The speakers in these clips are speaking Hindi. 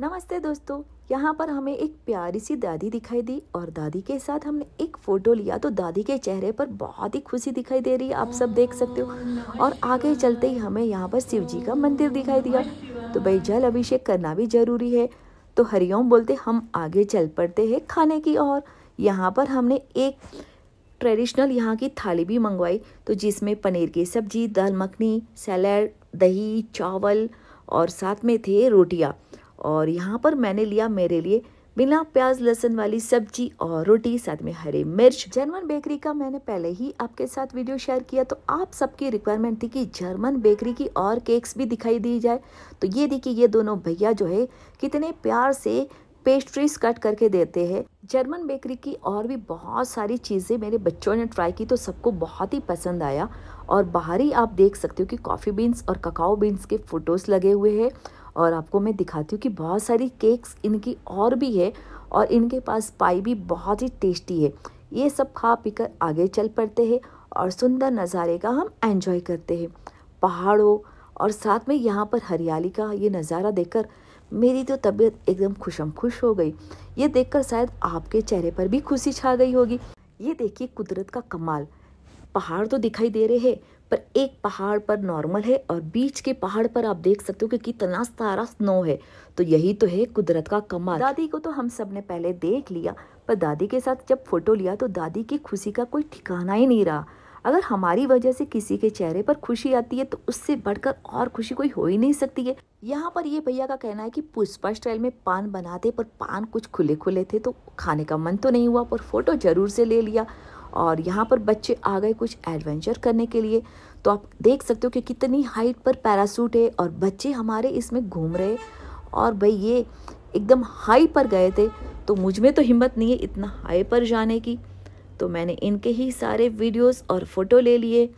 नमस्ते दोस्तों यहाँ पर हमें एक प्यारी सी दादी दिखाई दी और दादी के साथ हमने एक फोटो लिया तो दादी के चेहरे पर बहुत ही खुशी दिखाई दे रही है आप सब देख सकते हो और आगे चलते ही हमें यहाँ पर शिव जी का मंदिर दिखाई दिया तो भाई जल अभिषेक करना भी जरूरी है तो हरिओम बोलते हम आगे चल पड़ते हैं खाने की और यहाँ पर हमने एक ट्रेडिशनल यहाँ की थाली भी मंगवाई तो जिसमें पनीर की सब्जी दाल मखनी सैलड दही चावल और साथ में थे रोटियाँ और यहाँ पर मैंने लिया मेरे लिए बिना प्याज लहसन वाली सब्जी और रोटी साथ में हरे मिर्च जर्मन बेकरी का मैंने पहले ही आपके साथ वीडियो शेयर किया तो आप सबकी रिक्वायरमेंट थी कि जर्मन बेकरी की और केक्स भी दिखाई दी जाए तो ये देखिए ये दोनों भैया जो है कितने प्यार से पेस्ट्रीज कट करके देते हैं जर्मन बेकरी की और भी बहुत सारी चीज़ें मेरे बच्चों ने ट्राई की तो सबको बहुत ही पसंद आया और बाहर ही आप देख सकते हो कि कॉफ़ी बीन्स और ककाओ बीन्स के फ़ोटोज़ लगे हुए हैं और आपको मैं दिखाती हूँ कि बहुत सारी केक्स इनकी और भी है और इनके पास पाई भी बहुत ही टेस्टी है ये सब खा पीकर आगे चल पड़ते हैं और सुंदर नज़ारे का हम एंजॉय करते हैं पहाड़ों और साथ में यहाँ पर हरियाली का ये नज़ारा देखकर मेरी तो तबीयत एकदम खुशम खुश हो गई ये देखकर शायद आपके चेहरे पर भी खुशी छा गई होगी ये देखिए कुदरत का कमाल पहाड़ तो दिखाई दे रहे हैं पर एक पहाड़ पर नॉर्मल है और बीच के पहाड़ पर आप देख सकते हो कि कितना सारा स्नो है तो यही तो है कुदरत का कमाल दादी को तो हम सब ने पहले देख लिया पर दादी के साथ जब फोटो लिया तो दादी की खुशी का कोई ठिकाना ही नहीं रहा अगर हमारी वजह से किसी के चेहरे पर खुशी आती है तो उससे बढ़कर और खुशी कोई हो ही नहीं सकती है यहाँ पर ये भैया का कहना है कि पुष्पा स्टाइल में पान बनाते पर पान कुछ खुले खुले थे तो खाने का मन तो नहीं हुआ पर फोटो जरूर से ले लिया और यहाँ पर बच्चे आ गए कुछ एडवेंचर करने के लिए तो आप देख सकते हो कि कितनी हाइट पर पैरासूट है और बच्चे हमारे इसमें घूम रहे और भाई ये एकदम हाई पर गए थे तो मुझ में तो हिम्मत नहीं है इतना हाई पर जाने की तो मैंने इनके ही सारे वीडियोस और फोटो ले लिए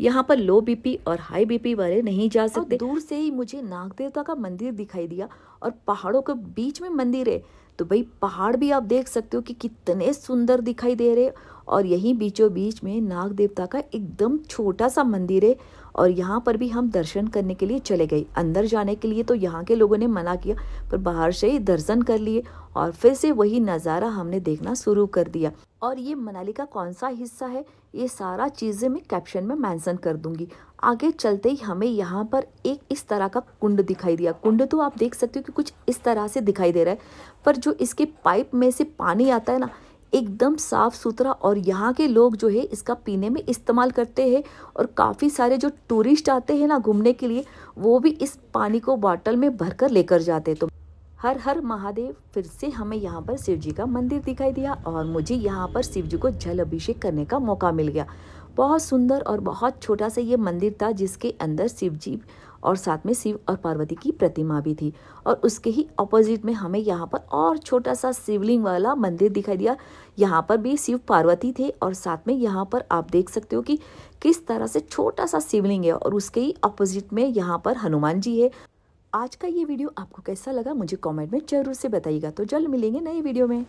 यहाँ पर लो बीपी और हाई बीपी वाले नहीं जा सकते दूर से ही मुझे नाग देवता का मंदिर दिखाई दिया और पहाड़ों के बीच में मंदिर है तो भाई पहाड़ भी आप देख सकते हो कि कितने सुंदर दिखाई दे रहे और यहीं बीचों बीच में नाग देवता का एकदम छोटा सा मंदिर है और यहाँ पर भी हम दर्शन करने के लिए चले गए अंदर जाने के लिए तो यहाँ के लोगों ने मना किया पर बाहर से ही दर्शन कर लिए और फिर से वही नज़ारा हमने देखना शुरू कर दिया और ये मनाली का कौन सा हिस्सा है ये सारा चीज़ें मैं कैप्शन में मैंसन कर दूंगी आगे चलते ही हमें यहाँ पर एक इस तरह का कुंड दिखाई दिया कुंड तो आप देख सकते हो कि कुछ इस तरह से दिखाई दे रहा है पर जो इसके पाइप में से पानी आता है ना एकदम साफ़ सुथरा और यहाँ के लोग जो है इसका पीने में इस्तेमाल करते हैं और काफ़ी सारे जो टूरिस्ट आते हैं ना घूमने के लिए वो भी इस पानी को बॉटल में भरकर लेकर जाते तो हर हर महादेव फिर से हमें यहाँ पर शिव जी का मंदिर दिखाई दिया और मुझे यहाँ पर शिव जी को जल अभिषेक करने का मौका मिल गया बहुत सुंदर और बहुत छोटा सा ये मंदिर था जिसके अंदर शिव जी और साथ में शिव और पार्वती की प्रतिमा भी थी और उसके ही अपोजिट में हमें यहाँ पर और छोटा सा शिवलिंग वाला मंदिर दिखाई दिया यहाँ पर भी शिव पार्वती थे और साथ में यहाँ पर आप देख सकते हो कि किस तरह से छोटा सा शिवलिंग है और उसके ही अपोजिट में यहाँ पर हनुमान जी है आज का ये वीडियो आपको कैसा लगा मुझे कॉमेंट में जरूर से बताइएगा तो जल्द मिलेंगे नए वीडियो में